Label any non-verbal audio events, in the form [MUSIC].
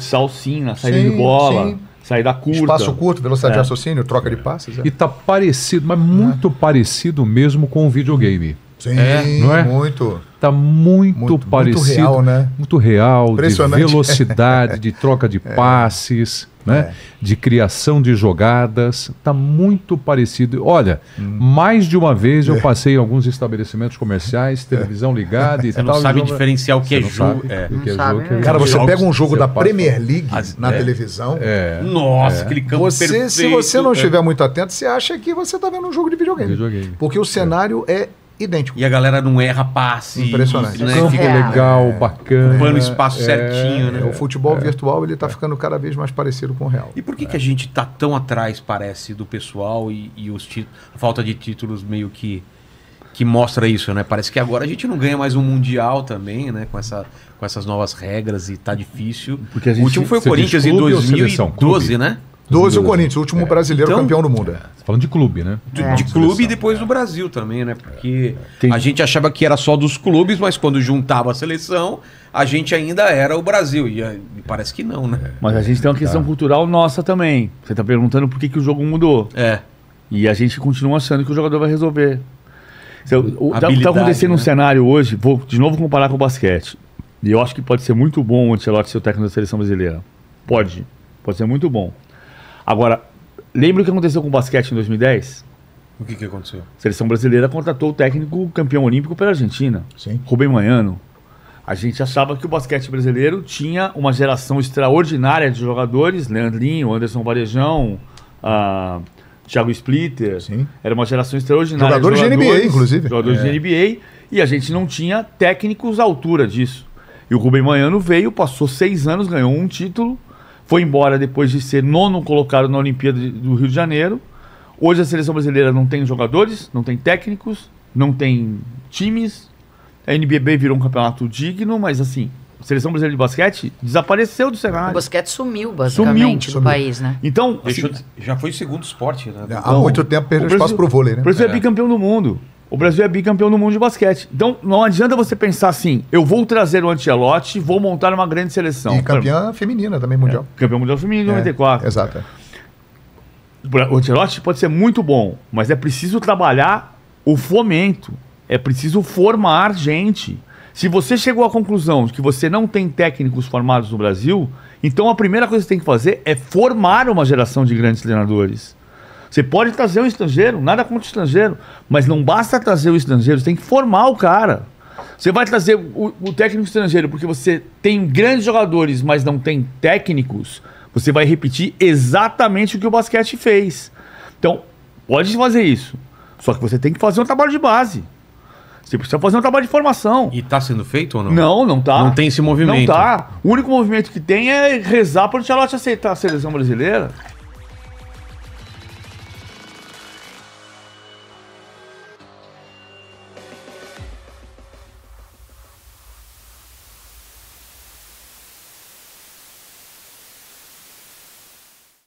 salsinha, saída sim, de bola. Saída curta. Espaço curto, velocidade é. de raciocínio, troca de passes. É. E tá parecido, mas muito é. parecido mesmo com o videogame. Sim, é, não é? muito. Tá muito, muito parecido. Muito real, né? Muito real, de [LAUGHS] velocidade, de troca de é. passes né? É. De criação de jogadas, tá muito parecido. Olha, hum. mais de uma vez eu é. passei em alguns estabelecimentos comerciais, televisão ligada e você tal. Não sabe diferenciar o que é jogo. Cara, você pega um jogo da Premier League As... na é. televisão. É. Nossa, aquele campo você, perfeito, Se você não estiver muito atento, você acha que você está vendo um jogo de videogame. videogame. Porque o cenário é idêntico. E a galera não erra passe. Impressionante. Né? Campo é. legal, bacana. Ocupando é, espaço é, certinho, né? É. O futebol é. virtual ele está ficando cada vez mais parecido com o real. E por que, que a gente está tão atrás, parece, do pessoal e, e os a falta de títulos meio que que mostra isso, né? Parece que agora a gente não ganha mais um mundial também, né? Com, essa, com essas novas regras e tá difícil. Porque a gente, o último foi o Corinthians em 2012, né? 12 o Corinthians, o último brasileiro então, campeão do mundo. É, tá falando de clube, né? É, de, de clube e assim. depois do Brasil também, né? Porque a gente achava que era só dos clubes, mas quando juntava a seleção, a gente ainda era o Brasil. E, eh, e parece que não, né? Mas a gente tem uma é questão tá. cultural nossa também. Você está perguntando por que, que o jogo mudou. É. E a gente continua achando que o jogador vai resolver. Está então, tá acontecendo né? um cenário hoje, vou de novo comparar com o basquete. E eu acho que pode ser muito bom o Ancelotti ser o técnico da seleção brasileira. Pode. Pode ser muito bom. Agora, lembra o que aconteceu com o basquete em 2010? O que, que aconteceu? A seleção brasileira contratou o técnico campeão olímpico pela Argentina, Sim. Rubem Maiano. A gente achava que o basquete brasileiro tinha uma geração extraordinária de jogadores, Leandrinho, Anderson Varejão, uh, Thiago Splitter. Sim. Era uma geração extraordinária. Jogadores, jogadores de NBA, inclusive. Jogadores é. de NBA. E a gente não tinha técnicos à altura disso. E o Rubem Maiano veio, passou seis anos, ganhou um título foi embora depois de ser nono colocado na Olimpíada do Rio de Janeiro. Hoje a seleção brasileira não tem jogadores, não tem técnicos, não tem times. A NBB virou um campeonato digno, mas assim, a seleção brasileira de basquete desapareceu do cenário. O basquete sumiu, basicamente, sumiu, do sumiu. país, né? Então. Assim, já foi segundo esporte, né? Há então, muito tempo perdeu espaço para o vôlei, né? O Brasil é, é. bicampeão do mundo. O Brasil é bicampeão do mundo de basquete. Então não adianta você pensar assim, eu vou trazer o Ancelotti, vou montar uma grande seleção. E campeã feminina também é, mundial. É, campeão mundial feminino em é, 94. Exato. É. O Ancelotti pode ser muito bom, mas é preciso trabalhar o fomento. É preciso formar gente. Se você chegou à conclusão de que você não tem técnicos formados no Brasil, então a primeira coisa que você tem que fazer é formar uma geração de grandes treinadores. Você pode trazer um estrangeiro, nada contra o estrangeiro, mas não basta trazer o estrangeiro, você tem que formar o cara. Você vai trazer o, o técnico estrangeiro porque você tem grandes jogadores, mas não tem técnicos, você vai repetir exatamente o que o basquete fez. Então, pode fazer isso. Só que você tem que fazer um trabalho de base. Você precisa fazer um trabalho de formação. E está sendo feito ou não? Não, não está. Não tem esse movimento. Não está. O único movimento que tem é rezar para o Tchalote aceitar a seleção brasileira.